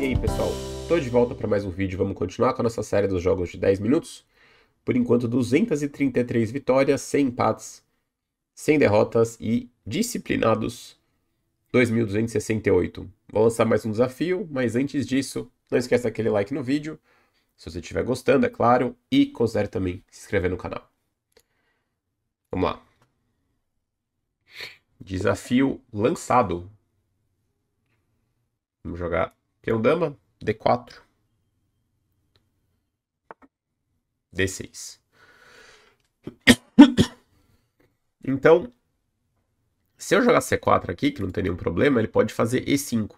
E aí pessoal, tô de volta para mais um vídeo, vamos continuar com a nossa série dos jogos de 10 minutos. Por enquanto 233 vitórias, 100 empates, 100 derrotas e disciplinados 2.268. Vou lançar mais um desafio, mas antes disso, não esqueça aquele like no vídeo, se você estiver gostando, é claro, e considere também se inscrever no canal. Vamos lá. Desafio lançado. Vamos jogar tem um é dama, D4, D6. Então, se eu jogar C4 aqui, que não tem nenhum problema, ele pode fazer E5.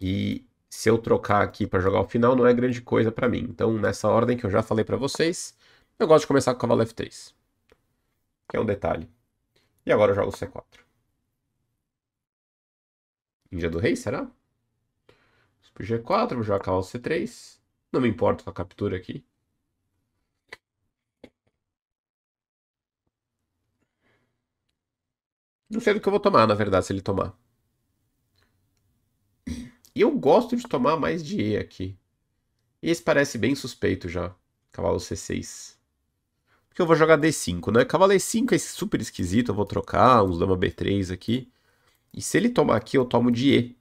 E se eu trocar aqui para jogar o final, não é grande coisa para mim. Então, nessa ordem que eu já falei para vocês, eu gosto de começar com o cavalo F3. Que é um detalhe. E agora eu jogo C4. Índia do rei, será? pro G4, vou jogar cavalo C3. Não me importo com a captura aqui. Não sei do que eu vou tomar, na verdade, se ele tomar. E eu gosto de tomar mais de E aqui. E esse parece bem suspeito já. Cavalo C6. Porque eu vou jogar D5, né? Cavalo E5 é super esquisito. Eu vou trocar uns dama B3 aqui. E se ele tomar aqui, eu tomo de E.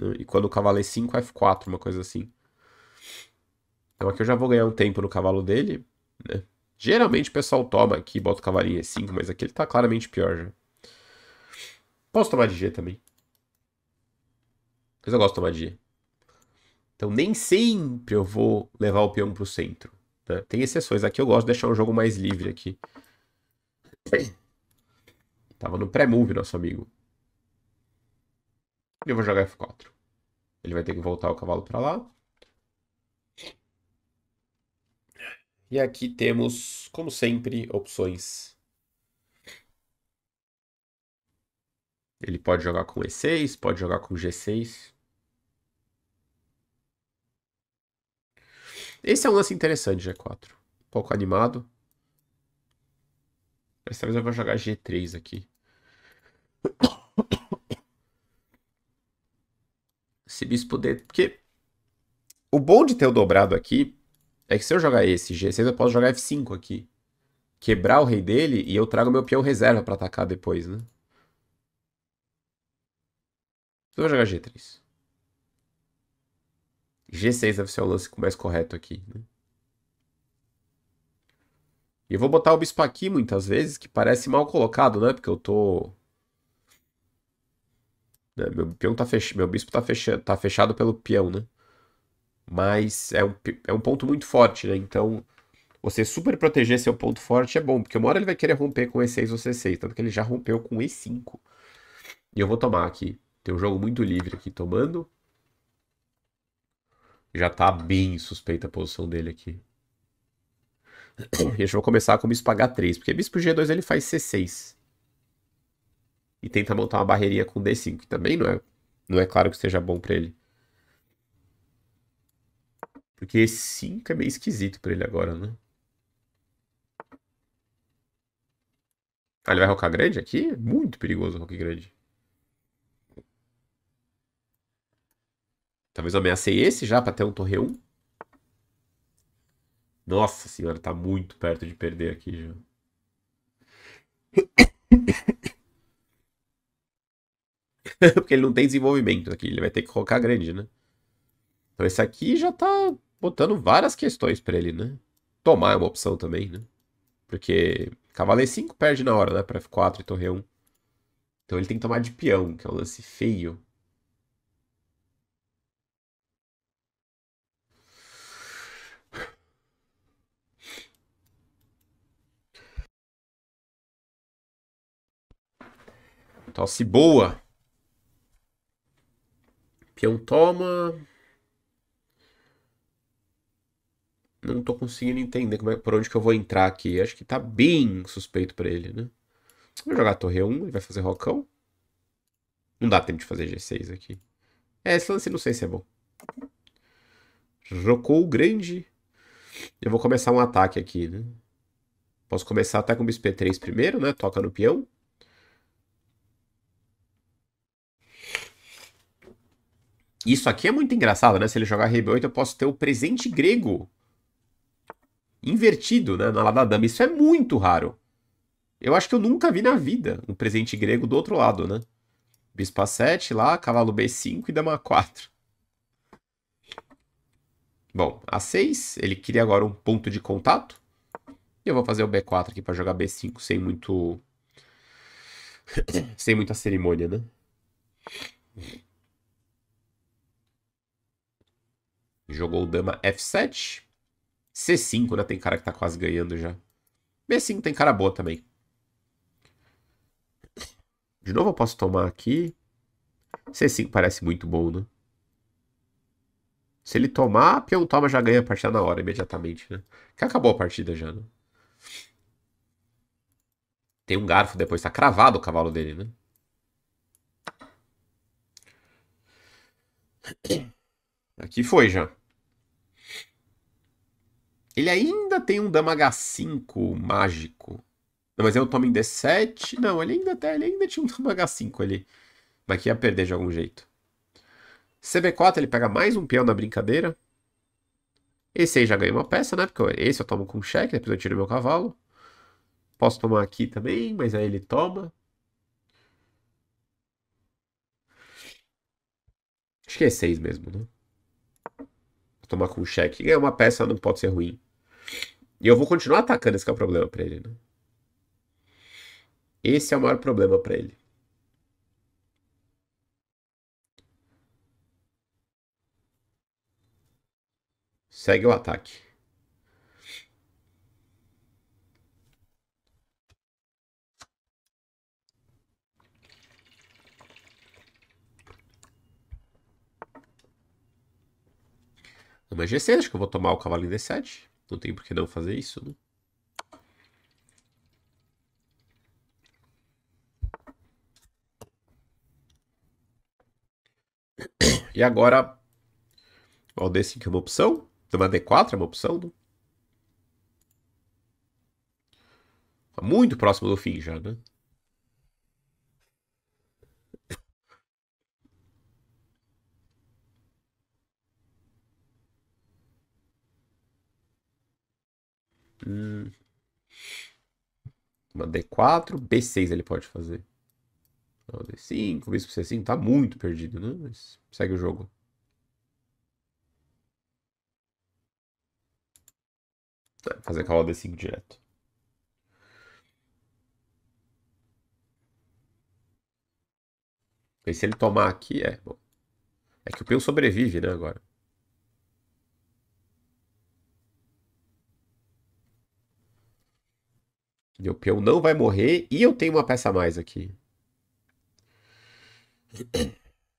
Né? E quando o cavalo é 5, F4, é uma coisa assim. Então aqui eu já vou ganhar um tempo no cavalo dele, né? Geralmente o pessoal toma aqui, bota o cavalinho em é E5, mas aqui ele tá claramente pior já. Posso tomar de G também. Mas eu gosto de tomar de G. Então nem sempre eu vou levar o peão pro centro. Né? Tem exceções. Aqui eu gosto de deixar o jogo mais livre aqui. Tava no pré-move, nosso amigo. E eu vou jogar F4. Ele vai ter que voltar o cavalo para lá. E aqui temos, como sempre, opções. Ele pode jogar com E6, pode jogar com G6. Esse é um lance interessante, G4. Um pouco animado. Dessa vez eu vou jogar G3 aqui. esse bispo D, porque o bom de ter o dobrado aqui é que se eu jogar esse G6, eu posso jogar F5 aqui. Quebrar o rei dele e eu trago meu peão reserva para atacar depois, né? Eu vou jogar G3. G6 deve ser o lance mais correto aqui, né? E eu vou botar o bispo aqui muitas vezes, que parece mal colocado, né? Porque eu tô né? Meu peão tá fech... meu bispo tá, fecha... tá fechado pelo peão, né? Mas é um, é um ponto muito forte, né? Então, você super proteger seu ponto forte é bom, porque uma hora ele vai querer romper com E6 ou C6, tanto que ele já rompeu com E5. E eu vou tomar aqui. Tem um jogo muito livre aqui tomando. Já tá bem suspeita a posição dele aqui. E a gente vai começar com o bispo H3, porque bispo G2 ele faz C6 e tenta montar uma barreirinha com D5, que também não é, não é claro que seja bom para ele. Porque 5 é meio esquisito para ele agora, né? Ah, ele vai rocar grande aqui? Muito perigoso o rock grande. Talvez eu ameacei esse já para ter um torre 1. Nossa senhora, tá muito perto de perder aqui já. Porque ele não tem desenvolvimento aqui, ele vai ter que colocar grande, né? Então esse aqui já tá botando várias questões para ele, né? Tomar é uma opção também, né? Porque cavaleiro 5 perde na hora, né? Para F4 e torre 1. Então ele tem que tomar de peão, que é um lance feio. Tosse boa. Peão toma. Não tô conseguindo entender como é, por onde que eu vou entrar aqui. Acho que tá bem suspeito para ele, né? Vou jogar torre 1, ele vai fazer rocão. Não dá tempo de fazer G6 aqui. É, esse lance não sei se é bom. Rocou grande. Eu vou começar um ataque aqui, né? Posso começar até com o bispo 3 primeiro, né? Toca no peão. Isso aqui é muito engraçado, né? Se ele jogar rei b8, eu posso ter o presente grego invertido, né? Na lada dama. Isso é muito raro. Eu acho que eu nunca vi na vida um presente grego do outro lado, né? Bispo A7 lá, cavalo B5 e dama A4. Bom, A6, ele queria agora um ponto de contato. E eu vou fazer o B4 aqui para jogar B5 sem muito... sem muita cerimônia, né? Jogou dama F7. C5, né? Tem cara que tá quase ganhando já. B5 tem cara boa também. De novo eu posso tomar aqui. C5 parece muito bom, né? Se ele tomar, peão toma já ganha a partida na hora, imediatamente, né? Que acabou a partida já, né? Tem um garfo depois, tá cravado o cavalo dele, né? Aqui foi já. Ele ainda tem um dama H5 mágico. Não, mas é um toma em D7. Não, ele ainda, tem, tá, ele ainda tinha um dama H5 ali. Mas que ia perder de algum jeito. CB4, ele pega mais um peão na brincadeira. Esse aí já ganhou uma peça, né? Porque esse eu tomo com cheque, depois eu tiro meu cavalo. Posso tomar aqui também, mas aí ele toma. Acho que é 6 mesmo, né? tomar com um cheque. É uma peça, não pode ser ruim. E eu vou continuar atacando esse que é o problema para ele. Né? Esse é o maior problema para ele. Segue o ataque. Dama G6, acho que eu vou tomar o cavalo em D7. Não tem por que não fazer isso, né? E agora, o D5 é uma opção, dama D4 é uma opção, né? Tá muito próximo do fim já, né? Hum. D4, B6 ele pode fazer. D5, bispo C5, tá muito perdido, né? Mas segue o jogo. É, fazer cavalo D5 direto. E se ele tomar aqui, é. Bom. É que o peão sobrevive, né, agora. Meu peão não vai morrer e eu tenho uma peça a mais aqui.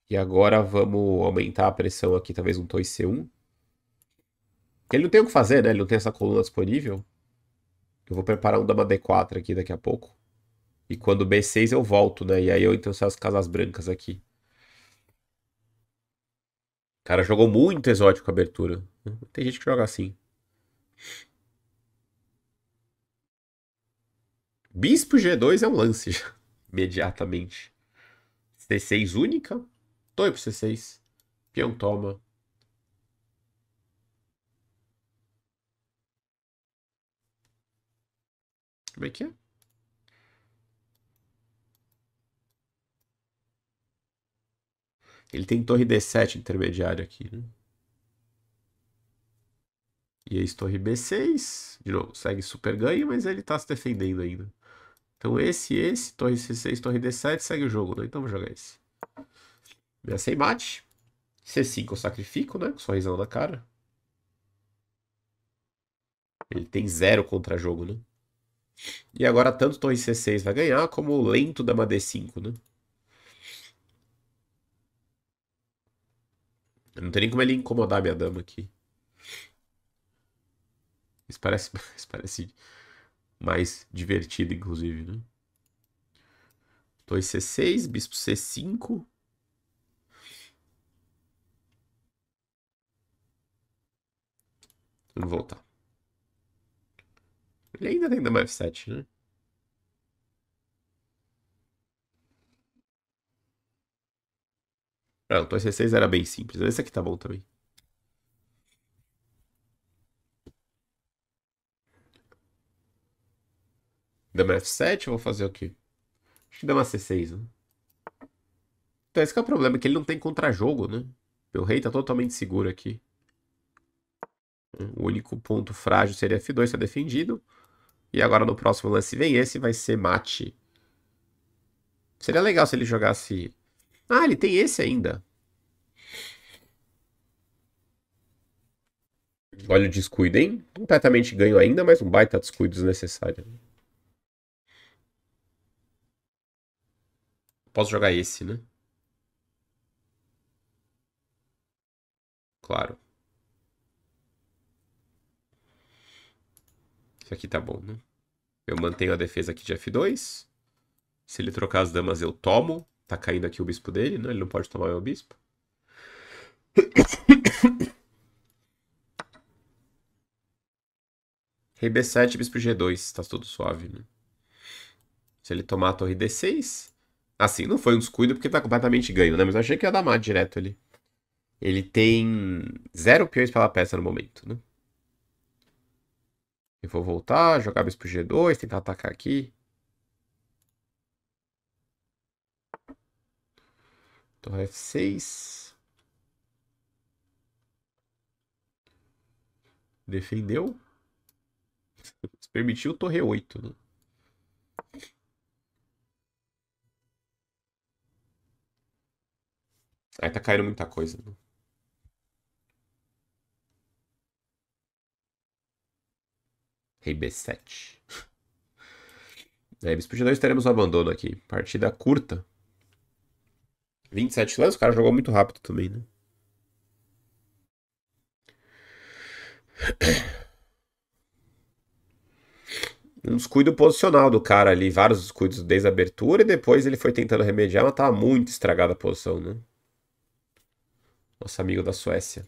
E agora vamos aumentar a pressão aqui, talvez um 2C1. Ele não tem o que fazer, né? Ele não tem essa coluna disponível. Eu vou preparar um dama D4 aqui daqui a pouco. E quando B6 eu volto, né? E aí eu então as casas brancas aqui. O cara jogou muito exótico a abertura. Tem gente que joga assim. Bispo G2 é um lance já, imediatamente. C6 única. Torre pro C6. Peão toma. Como é que é? Ele tem torre D7 intermediário aqui, né? E ex torre B6. De novo, segue super ganho, mas ele tá se defendendo ainda. Então esse, esse, torre C6, torre D7, segue o jogo, né? Então vou jogar esse. Minha sem mate. C5 eu sacrifico, né? Com sorrisão na cara. Ele tem zero contra jogo, né? E agora tanto torre C6 vai ganhar, como o lento dama D5, né? Eu não tem nem como ele incomodar minha dama aqui. Isso parece, isso parece mais divertido, inclusive, né? 2 C6, bispo C5. Vamos voltar. Ele ainda tem dama F7, né? Não, ah, o 2 C6 era bem simples. Esse aqui tá bom também. Dama F7, vou fazer o quê? Acho que dama C6, né? Então esse é o problema, é que ele não tem contra-jogo, né? Meu rei tá totalmente seguro aqui. O único ponto frágil seria F2, está defendido. E agora no próximo lance vem esse, vai ser mate. Seria legal se ele jogasse... Ah, ele tem esse ainda. Olha o descuido, hein? Completamente ganho ainda, mas um baita descuido desnecessário. Posso jogar esse, né? Claro. Isso aqui tá bom, né? Eu mantenho a defesa aqui de F2. Se ele trocar as damas, eu tomo. Tá caindo aqui o bispo dele, né? Ele não pode tomar meu bispo. Rei B7, bispo G2. Tá tudo suave, né? Se ele tomar a torre D6, Assim, não foi um descuido porque tá completamente ganho, né? Mas eu achei que ia dar mate direto ali. Ele tem zero peões pela peça no momento, né? Eu vou voltar, jogar bispo G2, tentar atacar aqui. Torre F6. Defendeu. Permitiu torre 8, né? Aí tá caindo muita coisa. Né? Rei B7. É, bispo de 2 teremos um abandono aqui. Partida curta. 27 lances, o cara jogou muito rápido também, né? Um descuido posicional do cara ali, vários descuidos desde a abertura e depois ele foi tentando remediar, mas tava muito estragada a posição, né? Nosso amigo da Suécia.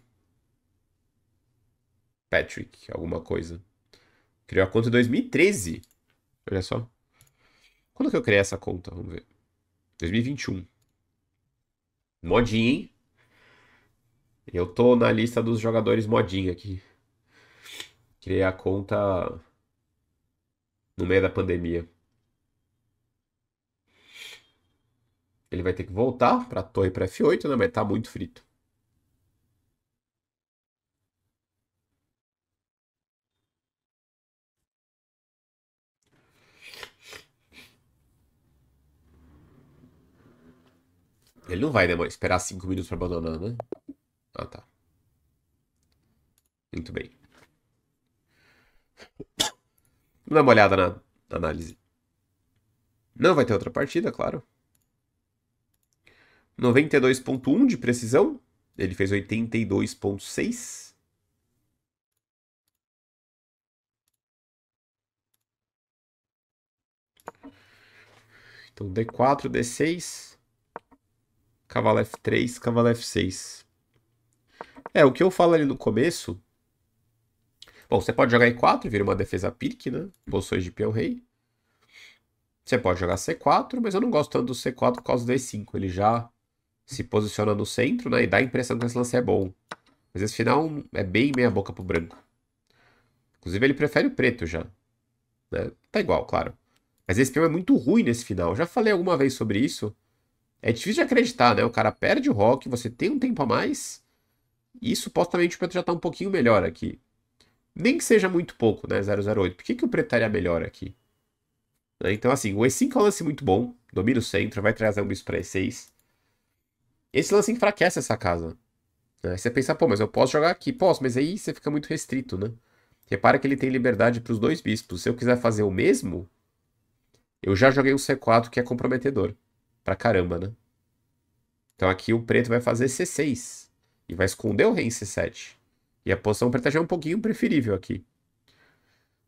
Patrick, alguma coisa. Criou a conta em 2013. Olha só. Quando que eu criei essa conta? Vamos ver. 2021. Modinha, hein? Eu tô na lista dos jogadores modinha aqui. Criei a conta no meio da pandemia. Ele vai ter que voltar pra torre pra F8, né? Mas tá muito frito. Ele não vai demorar, né, esperar 5 minutos pra abandonar, né? Ah, tá. Muito bem. Vamos dar uma olhada na, na análise. Não vai ter outra partida, claro. 92.1 de precisão. Ele fez 82.6. Então, D4, D6 cavalo F3, cavalo F6. É, o que eu falo ali no começo... Bom, você pode jogar E4, vira uma defesa pique, né? Poções de peão-rei. Você pode jogar C4, mas eu não gosto tanto do C4 por causa do E5. Ele já se posiciona no centro, né? E dá a impressão que esse lance é bom. Mas esse final é bem meia boca pro branco. Inclusive ele prefere o preto já. Né? Tá igual, claro. Mas esse peão é muito ruim nesse final. Eu já falei alguma vez sobre isso. É difícil de acreditar, né? O cara perde o rock, você tem um tempo a mais e supostamente o preto já está um pouquinho melhor aqui. Nem que seja muito pouco, né? 008. Por que, que o preto estaria melhor aqui? Né? Então, assim, o E5 é um lance muito bom. Domina o centro, vai trazer um bis para E6. Esse lance enfraquece essa casa. Né? Aí você pensa, pô, mas eu posso jogar aqui. Posso, mas aí você fica muito restrito, né? Repara que ele tem liberdade para os dois bispos. Se eu quiser fazer o mesmo, eu já joguei um C4 que é comprometedor pra caramba, né? Então aqui o preto vai fazer C6. E vai esconder o rei em C7. E a posição preta já é um pouquinho preferível aqui.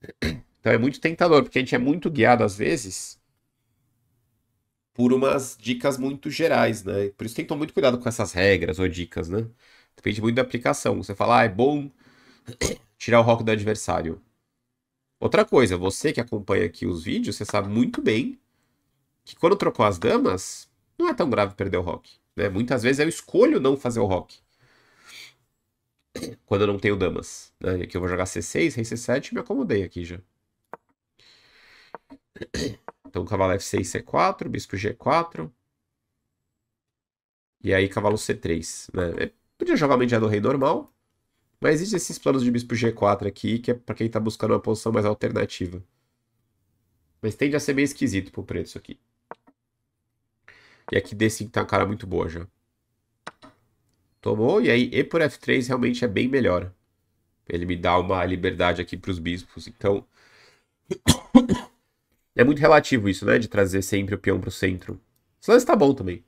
Então é muito tentador, porque a gente é muito guiado às vezes por umas dicas muito gerais, né? Por isso tem que tomar muito cuidado com essas regras ou dicas, né? Depende muito da aplicação. Você fala, ah, é bom tirar o rock do adversário. Outra coisa, você que acompanha aqui os vídeos, você sabe muito bem que quando trocou as damas, não é tão grave perder o rock. Né? Muitas vezes eu escolho não fazer o rock. Quando eu não tenho damas. Né? Aqui eu vou jogar C6, rei C7 me acomodei aqui já. Então cavalo F6, C4, bispo G4. E aí cavalo C3. Né? Eu é, podia jogar do rei normal. Mas existe esses planos de bispo G4 aqui, que é para quem tá buscando uma posição mais alternativa. Mas tende a ser meio esquisito pro preto isso aqui. E aqui D5 tá uma cara muito boa já. Tomou, e aí E por F3 realmente é bem melhor. Ele me dá uma liberdade aqui para os bispos, então... é muito relativo isso, né? De trazer sempre o peão pro centro. Esse lance tá bom também.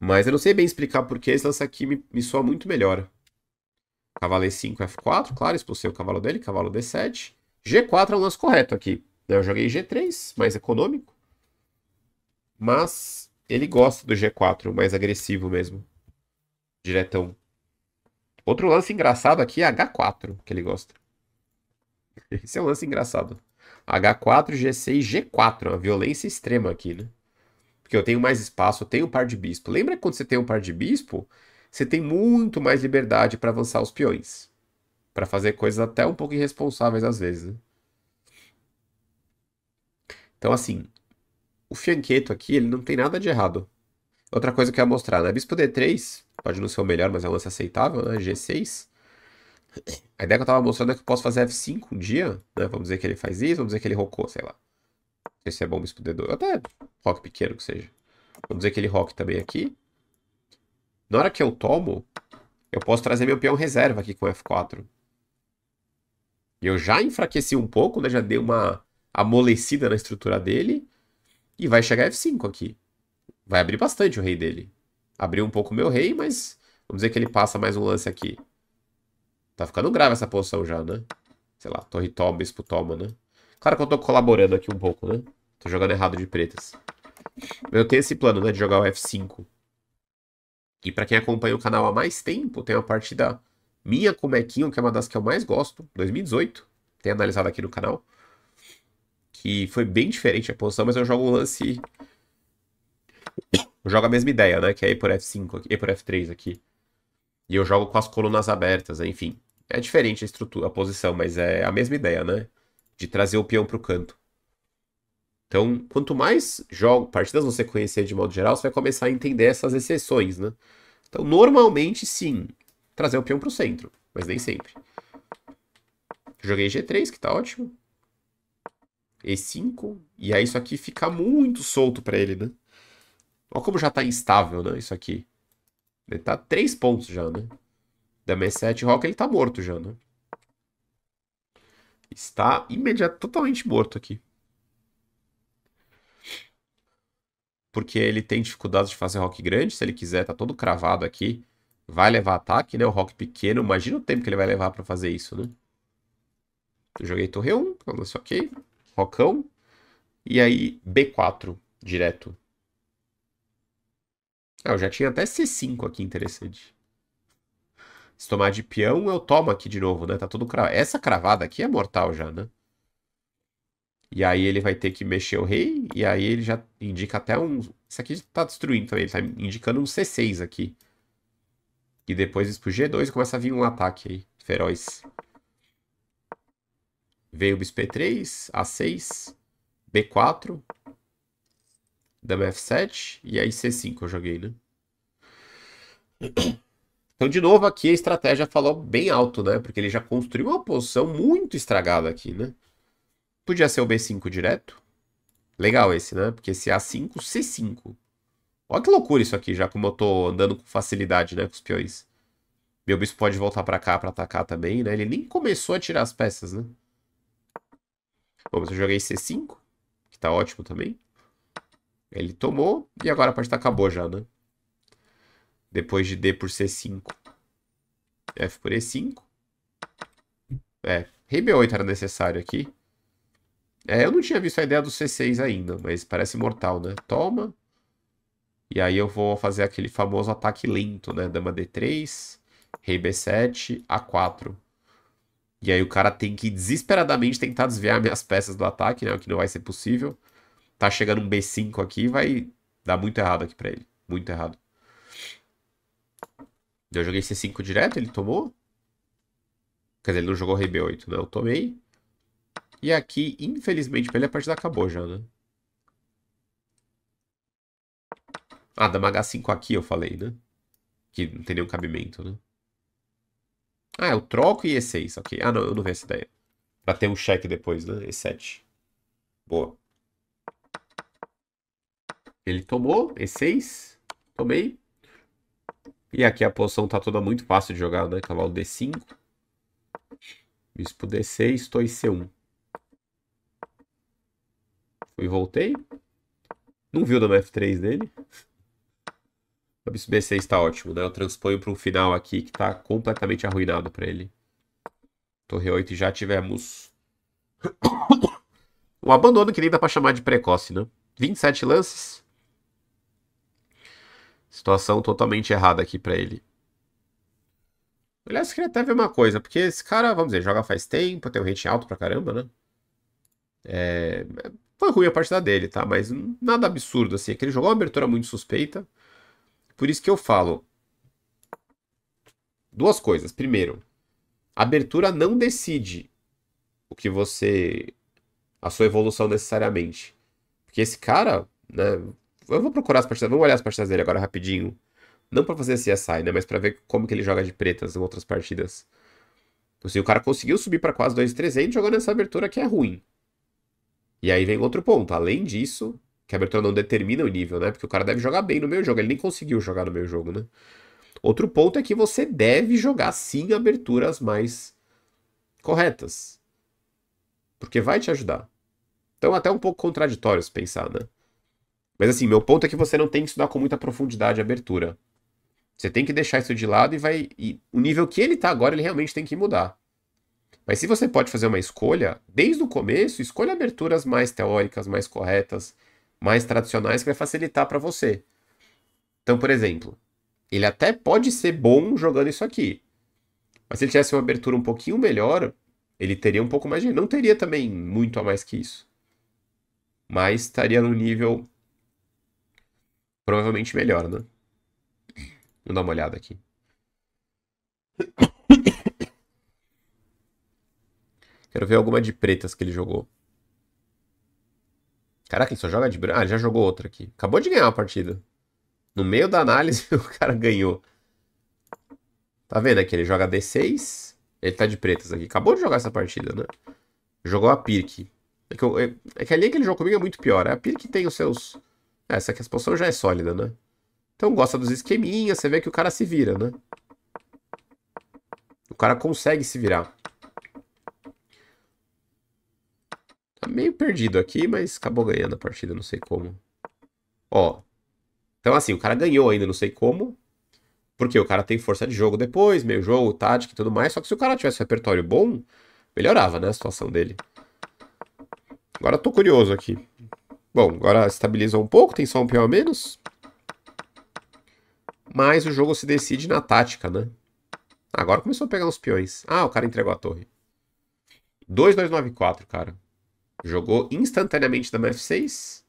Mas eu não sei bem explicar porque esse lance aqui me, me soa muito melhor. Cavalo E5, F4, claro, expulsei o cavalo dele, cavalo D7. G4 é o lance correto aqui. Né? Eu joguei G3, mais econômico. Mas ele gosta do G4, mais agressivo mesmo. Diretão. Outro lance engraçado aqui é H4, que ele gosta. Esse é um lance engraçado. H4, G6, G4. Uma violência extrema aqui, né? Porque eu tenho mais espaço, eu tenho um par de bispo. Lembra quando você tem um par de bispo? Você tem muito mais liberdade para avançar os peões. para fazer coisas até um pouco irresponsáveis às vezes, né? Então, assim, o fianqueto aqui, ele não tem nada de errado. Outra coisa que eu ia mostrar, né? Bispo D3, pode não ser o melhor, mas é um lance aceitável, né? G6. A ideia que eu tava mostrando é que eu posso fazer F5 um dia, né? Vamos dizer que ele faz isso, vamos dizer que ele rocou, sei lá. Esse é bom bispo D2, até rock pequeno que seja. Vamos dizer que ele rock também aqui. Na hora que eu tomo, eu posso trazer meu peão reserva aqui com F4. E eu já enfraqueci um pouco, né? Já dei uma amolecida na estrutura dele. E vai chegar F5 aqui. Vai abrir bastante o rei dele. Abriu um pouco o meu rei, mas vamos dizer que ele passa mais um lance aqui. Tá ficando grave essa posição já, né? Sei lá, torre toma, bispo toma, né? Claro que eu tô colaborando aqui um pouco, né? Tô jogando errado de pretas. Eu tenho esse plano, né, de jogar o F5. E para quem acompanha o canal há mais tempo, tem uma partida minha com o Mequinho, que é uma das que eu mais gosto, 2018. Tem analisado aqui no canal que foi bem diferente a posição, mas eu jogo um lance. Eu jogo a mesma ideia, né? Que é E por F5, E por F3 aqui. E eu jogo com as colunas abertas, enfim. É diferente a estrutura, a posição, mas é a mesma ideia, né? De trazer o peão para o canto. Então, quanto mais jogo, partidas você conhecer de modo geral, você vai começar a entender essas exceções, né? Então, normalmente, sim, trazer o peão para o centro, mas nem sempre. Joguei G3, que está ótimo. E5. E aí isso aqui fica muito solto para ele, né? Olha como já tá instável, né? Isso aqui. Ele tá 3 pontos já, né? Dama E7, rock ele tá morto já, né? Está imediato, totalmente morto aqui. Porque ele tem dificuldades de fazer rock grande. Se ele quiser, tá todo cravado aqui. Vai levar ataque, né? O rock pequeno. Imagina o tempo que ele vai levar para fazer isso, né? Eu joguei torre 1, eu lance ok. Rocão. E aí B4 direto. Ah, eu já tinha até C5 aqui, interessante. Se tomar de peão, eu tomo aqui de novo, né? Tá todo cravado. Essa cravada aqui é mortal já, né? E aí ele vai ter que mexer o rei, e aí ele já indica até um... Isso aqui tá destruindo também, ele tá indicando um C6 aqui. E depois isso pro G2 começa a vir um ataque aí, feroz. Veio bispo E3, A6, B4, dama F7 e aí C5 eu joguei, né? Então, de novo, aqui a estratégia falou bem alto, né? Porque ele já construiu uma posição muito estragada aqui, né? Podia ser o B5 direto. Legal esse, né? Porque esse A5, C5. Olha que loucura isso aqui, já como eu tô andando com facilidade, né? Com os peões. Meu bispo pode voltar pra cá pra atacar também, né? Ele nem começou a tirar as peças, né? Vamos, eu joguei C5, que tá ótimo também. Ele tomou, e agora a partida acabou já, né? Depois de D por C5, F por E5. É, rei B8 era necessário aqui. É, eu não tinha visto a ideia do C6 ainda, mas parece mortal, né? Toma. E aí eu vou fazer aquele famoso ataque lento, né? Dama D3, rei B7, A4. E aí o cara tem que desesperadamente tentar desviar minhas peças do ataque, né? O que não vai ser possível. Tá chegando um B5 aqui, vai dar muito errado aqui pra ele. Muito errado. Eu joguei C5 direto, ele tomou. Quer dizer, ele não jogou rei B8, né? Eu tomei. E aqui, infelizmente pra ele, a partida acabou já, né? Ah, dama H5 aqui eu falei, né? Que não tem nenhum cabimento, né? Ah, eu troco e E6, ok. Ah, não, eu não vi essa ideia. Pra ter um cheque depois, né? E7. Boa. Ele tomou, E6. Tomei. E aqui a posição tá toda muito fácil de jogar, né? Cavalo D5. Bispo D6, Toi C1. Fui e voltei. Não viu dama F3 dele. O bispo B6 está ótimo, né? Eu transponho para um final aqui que está completamente arruinado para ele. Torre 8 e já tivemos... um abandono que nem dá para chamar de precoce, né? 27 lances. Situação totalmente errada aqui para ele. Aliás, queria até ver uma coisa, porque esse cara, vamos dizer, joga faz tempo, tem um rating alto pra caramba, né? É... é foi ruim a partida dele, tá? Mas nada absurdo, assim. É que ele jogou uma abertura muito suspeita. Por isso que eu falo duas coisas. Primeiro, abertura não decide o que você a sua evolução necessariamente. Porque esse cara, né, eu vou procurar as partidas, vamos olhar as partidas dele agora rapidinho. Não para fazer CSI, né, mas para ver como que ele joga de pretas em outras partidas. Assim, o cara conseguiu subir para quase 2.300 jogando essa abertura que é ruim. E aí vem outro ponto. Além disso, que a abertura não determina o nível, né? Porque o cara deve jogar bem no meu jogo. Ele nem conseguiu jogar no meu jogo, né? Outro ponto é que você deve jogar sim aberturas mais corretas. Porque vai te ajudar. Então, é até um pouco contraditório se pensar, né? Mas assim, meu ponto é que você não tem que estudar com muita profundidade a abertura. Você tem que deixar isso de lado e vai. E o nível que ele tá agora, ele realmente tem que mudar. Mas se você pode fazer uma escolha, desde o começo, escolha aberturas mais teóricas, mais corretas, mais tradicionais que vai facilitar para você. Então, por exemplo, ele até pode ser bom jogando isso aqui. Mas se ele tivesse uma abertura um pouquinho melhor, ele teria um pouco mais de. Não teria também muito a mais que isso. Mas estaria no nível provavelmente melhor, né? Vamos dar uma olhada aqui. Quero ver alguma de pretas que ele jogou. Caraca, ele só joga de branco. Ah, ele já jogou outra aqui. Acabou de ganhar uma partida. No meio da análise, o cara ganhou. Tá vendo aqui? Ele joga D6. Ele tá de pretas aqui. Acabou de jogar essa partida, né? Jogou a Pirk. É que, é, é, que a linha que ele jogou comigo é muito pior. A Pirk tem os seus... É, essa aqui a expansão já é sólida, né? Então gosta dos esqueminhas. Você vê que o cara se vira, né? O cara consegue se virar. Tá meio perdido aqui, mas acabou ganhando a partida, não sei como. Ó. Então, assim, o cara ganhou ainda, não sei como. Porque o cara tem força de jogo depois, meio jogo, tática e tudo mais. Só que se o cara tivesse repertório bom, melhorava, né, a situação dele. Agora eu tô curioso aqui. Bom, agora estabilizou um pouco, tem só um peão a menos. Mas o jogo se decide na tática, né? Agora começou a pegar uns peões. Ah, o cara entregou a torre. 2-2-9-4, cara. Jogou instantaneamente da mf 6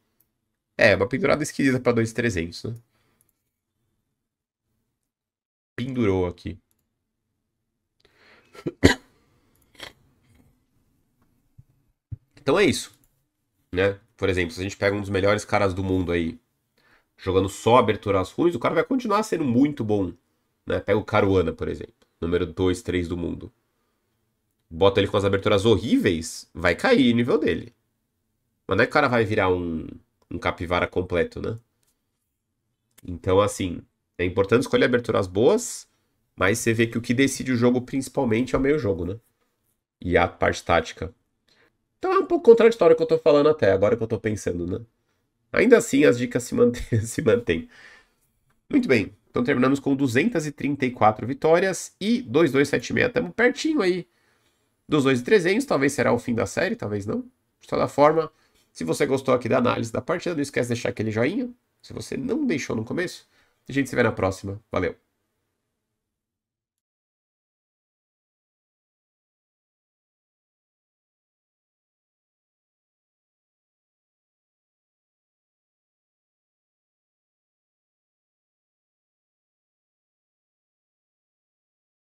É, uma pendurada esquisita para 2300, né? Pendurou aqui. Então é isso, né? Por exemplo, se a gente pega um dos melhores caras do mundo aí, jogando só aberturas ruins, o cara vai continuar sendo muito bom, né? Pega o Caruana, por exemplo, número 2, 3 do mundo bota ele com as aberturas horríveis, vai cair o nível dele. Mas não é que o cara vai virar um, um capivara completo, né? Então, assim, é importante escolher aberturas boas, mas você vê que o que decide o jogo principalmente é o meio jogo, né? E a parte tática. Então é um pouco contraditório o que eu tô falando até, agora que eu tô pensando, né? Ainda assim, as dicas se mantêm. se mantêm. Muito bem, então terminamos com 234 vitórias e 2276, estamos pertinho aí dos 2,300. Talvez será o fim da série, talvez não. De toda forma, se você gostou aqui da análise da partida, não esquece de deixar aquele joinha. Se você não deixou no começo, a gente se vê na próxima. Valeu!